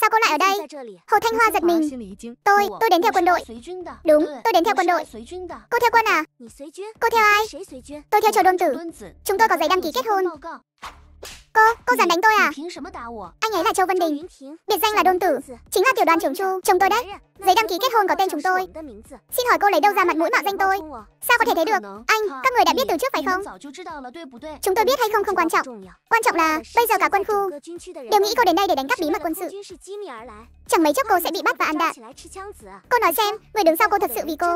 sao cô lại ở đây? Hồ Thanh Hoa giật mình. Tôi, tôi đến theo quân đội. Đúng, tôi đến theo quân đội. Cô theo quân à? Cô theo ai? Tôi theo Triều Đôn Tử. Chúng tôi có giấy đăng ký kết hôn. Cô, cô dám đánh tôi à? Anh ấy là Châu Vân Đình, biệt danh là Đôn Tử, chính là tiểu đoàn trưởng Chu, chồng tôi đấy. Giấy đăng ký kết hôn có tên chúng tôi. Xin hỏi cô lấy đâu ra mặt mũi mạo danh tôi? Sao có thể thế được? Anh, các người đã biết từ trước phải không? Chúng tôi biết hay không không quan trọng. Quan trọng là bây giờ cả quân khu đều nghĩ cô đến đây để đánh cắp bí mật quân sự. Chẳng mấy chốc cô sẽ bị bắt và ăn đạn. Cô nói xem, người đứng sau cô thật sự vì cô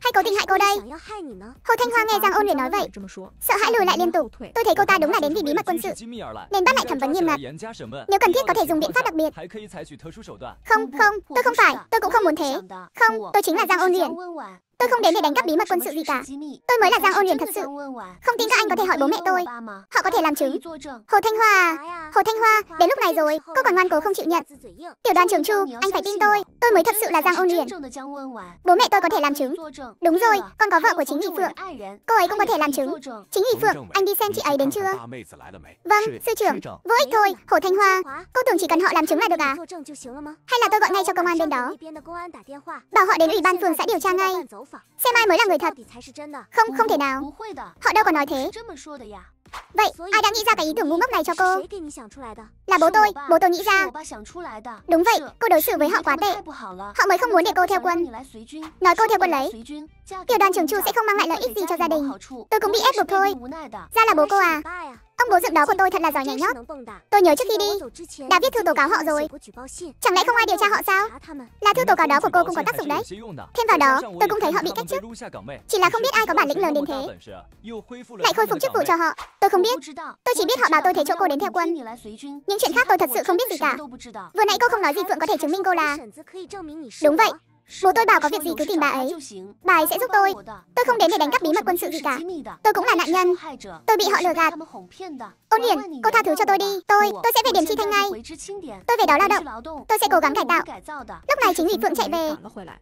hay cố tình hại cô đây? Hồ Thanh Hoa nghe Giang Ôn Luyện nói vậy, sợ hãi lùi lại liên tục. Tôi thấy cô ta đúng là đến vì bí mật quân sự, nên bắt lại thẩm vấn nghiêm ngặt. Nếu cần thiết có thể dùng biện pháp đặc biệt. Không, không, tôi không phải. Tôi cũng không muốn thế. Không, tôi chính là Giang Ôn Liễn. Tôi không đến để đánh cắp bí mật quân sự gì cả. Tôi mới là Giang Ôn Huyền thật sự. Không tin các anh có thể hỏi bố mẹ tôi. Họ có thể làm chứng. Hồ Thanh Hoa Hồ Thanh Hoa, đến lúc này rồi, cô còn ngoan cố không chịu nhận. Tiểu đoàn trưởng Chu, anh phải tin tôi. Tôi mới thật sự là Giang Ôn Huyền. Bố mẹ tôi có thể làm chứng. Đúng rồi, con có vợ của chính Nghị Phượng. Cô ấy cũng có thể làm chứng. Chính Nghị Phượng, anh đi xem chị ấy đến chưa? Vâng, sư trưởng. Vô ích thôi, Hồ Thanh Hoa. Cô tưởng chỉ cần họ làm chứng là được à? Hay là tôi gọi ngay cho công an bên đó? Bảo họ đến ủy ban phường sẽ điều tra ngay. Xem ai mới là người thật Không, không thể nào Họ đâu có nói thế Vậy, ai đã nghĩ ra cái ý tưởng ngu ngốc này cho cô? Là bố tôi, bố tôi nghĩ ra Đúng vậy, cô đối xử với họ quá tệ Họ mới không muốn để cô theo quân Nói cô theo quân lấy Tiểu đoàn trưởng Chu sẽ không mang lại lợi ích gì cho gia đình Tôi cũng bị ép buộc thôi Ra là bố cô à Ông bố dựng đó của tôi thật là giỏi nhảy nhót. Tôi nhớ trước khi đi, đã viết thư tố cáo họ rồi. Chẳng lẽ không ai điều tra họ sao? Là thư tố cáo đó của cô cũng có tác dụng đấy. Thêm vào đó, tôi cũng thấy họ bị cách chức. Chỉ là không biết ai có bản lĩnh lớn đến thế. Lại khôi phục chức vụ cho họ. Tôi không biết. Tôi chỉ biết họ bảo tôi thế chỗ cô đến theo quân. Những chuyện khác tôi thật sự không biết gì cả. Vừa nãy cô không nói gì Phượng có thể chứng minh cô là... Đúng vậy, Bố tôi bảo có việc gì cứ tìm bà ấy Bà ấy sẽ giúp tôi Tôi không đến để đánh cắp bí mật quân sự gì cả Tôi cũng là nạn nhân Tôi bị họ lừa gạt Ôn Hiển, cô tha thứ cho tôi đi Tôi, tôi sẽ về điểm chi thanh ngay Tôi về đó lao động Tôi sẽ cố gắng cải tạo Lúc này chính ủy Phượng chạy về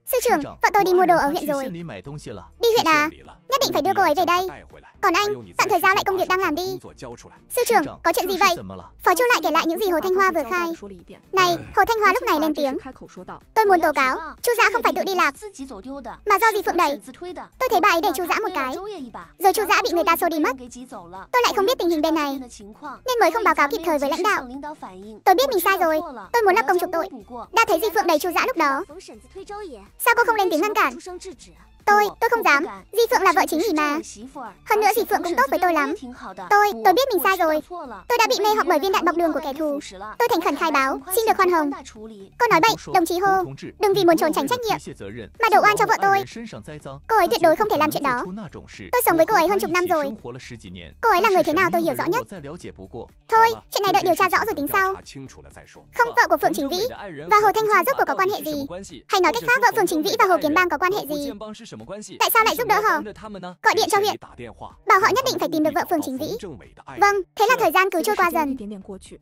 Sư trưởng, vợ tôi đi mua đồ ở huyện rồi Đi huyện à Nhất định phải đưa cô ấy về đây Còn anh, tạm thời giao lại công việc đang làm đi Sư trưởng, có chuyện gì vậy? Phó Chu lại kể lại những gì Hồ Thanh Hoa vừa khai Này, Hồ Thanh Hoa lúc này lên tiếng Tôi muốn tố cáo Chu Giã không không phải tự đi lạc Mà do dì Phượng đẩy Tôi thấy bà ấy để chu dã một cái Rồi chu dã bị người ta xô đi mất Tôi lại không biết tình hình bên này Nên mới không báo cáo kịp thời với lãnh đạo Tôi biết mình sai rồi Tôi muốn lập công chuộc tội Đã thấy gì Phượng đẩy chu dã lúc đó Sao cô không lên tiếng ngăn cản Tôi, tôi không dám. Di Phượng là vợ chính mình mà. Hơn nữa Di Phượng cũng tốt với tôi lắm. Tôi, tôi biết mình sai rồi. Tôi đã bị mê hoặc bởi viên đạn bọc đường của kẻ thù. Tôi thành khẩn khai báo, xin được khoan hồng. Cô nói bậy, đồng chí Hô. Đừng vì muốn trốn tránh trách nhiệm mà đổ oan cho vợ tôi. Cô ấy tuyệt đối không thể làm chuyện đó. Tôi sống với cô ấy hơn chục năm rồi. Cô ấy là người thế nào tôi hiểu rõ nhất. Thôi, chuyện này đợi điều tra rõ rồi tính sau. Không vợ của Phượng Chính Vĩ và Hồ Thanh Hòa rốt cuộc có quan hệ gì? Hay nói cách khác vợ Phượng Chính Vĩ và Hồ Kiến Bang có quan hệ gì? 为什么关系？打电话。Bảo họ nhất định phải tìm được vợ phường Chính Vĩ. Vâng, thế là thời gian cứ trôi qua dần.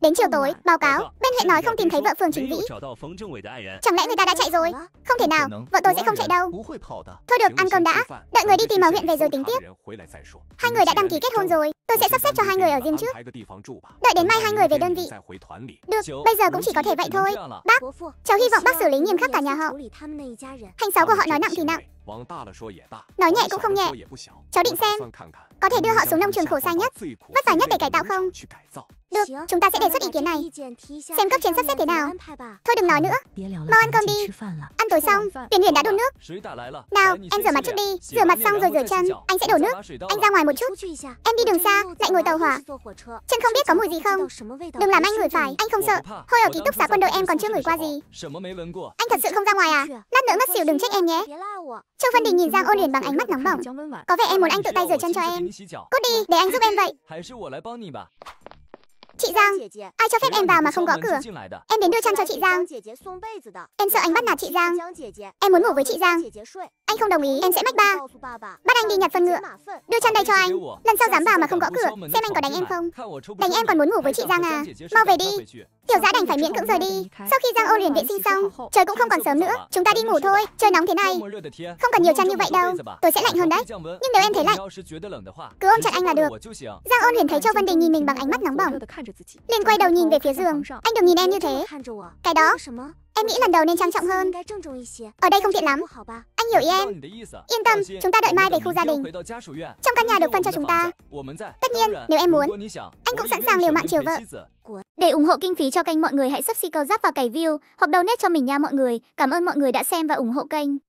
Đến chiều tối, báo cáo, bên huyện nói không tìm thấy vợ phường Chính Vĩ. Chẳng lẽ người ta đã chạy rồi? Không thể nào, vợ tôi sẽ không chạy đâu. Thôi được, ăn cơm đã, đợi người đi tìm ở huyện về rồi tính tiếp. Hai người đã đăng ký kết hôn rồi, tôi sẽ sắp xếp cho hai người ở riêng trước. Đợi đến mai hai người về đơn vị. Được, bây giờ cũng chỉ có thể vậy thôi. Bác, cháu hy vọng bác xử lý nghiêm khắc cả nhà họ. Hành xấu của họ nói nặng thì nặng. Nói nhẹ cũng không nhẹ. Cháu định xem. Có thể đưa họ xuống nông trường khổ sai nhất, vất vả nhất để cải tạo không? Được, chúng ta sẽ đề xuất ý kiến này Xem cấp trên sắp xếp thế nào Thôi đừng nói nữa Mau ăn cơm đi Ăn tối xong, tuyển huyền đã đun nước Nào, em rửa mặt trước đi Rửa mặt xong rồi rửa chân Anh sẽ đổ nước Anh ra ngoài một chút Em đi đường xa, lại ngồi tàu hỏa Chân không biết có mùi gì không Đừng làm anh ngửi phải, anh không sợ Hồi ở ký túc xá quân đội em còn chưa ngửi qua gì Anh thật sự không ra ngoài à Lát nữa ngất xỉu đừng trách em nhé Châu Vân Đình nhìn Giang Ôn Huyền bằng ánh mắt nóng bỏng Có vẻ em muốn anh tự tay rửa chân cho em Cút đi, để anh giúp em vậy Chị Giang, ai cho phép em vào mà không gõ cửa? Em đến đưa chăn cho chị Giang. Em sợ anh bắt nạt chị Giang. Em muốn ngủ với chị Giang. Anh không đồng ý, em sẽ mách ba. Bắt anh đi nhặt phân ngựa. Đưa chăn đây cho anh. Lần sau dám vào mà không gõ cửa, xem anh có đánh em không. Đánh em còn muốn ngủ với chị Giang à? Mau về đi. Tiểu Giã đành phải miễn cưỡng rời đi. Sau khi Giang Ô liền vệ sinh xong, trời cũng không còn sớm nữa, chúng ta đi ngủ thôi. Trời nóng thế này, không cần nhiều chăn như vậy đâu. Tôi sẽ lạnh hơn đấy. Nhưng nếu em thấy lạnh, cứ ôm chặt anh là được. Giang Ôn liền thấy Châu Vân Đình nhìn mình bằng ánh mắt nóng bỏng. Liên quay đầu nhìn về phía giường Anh đừng nhìn em như thế Cái đó Em nghĩ lần đầu nên trang trọng hơn Ở đây không tiện lắm Anh hiểu ý em Yên tâm, chúng ta đợi mai về khu gia đình Trong căn nhà được phân cho chúng ta Tất nhiên, nếu em muốn Anh cũng sẵn sàng liều mạng chiều vợ Để ủng hộ kinh phí cho kênh mọi người hãy subscribe giáp vào cày view Hoặc donate cho mình nha mọi người Cảm ơn mọi người đã xem và ủng hộ kênh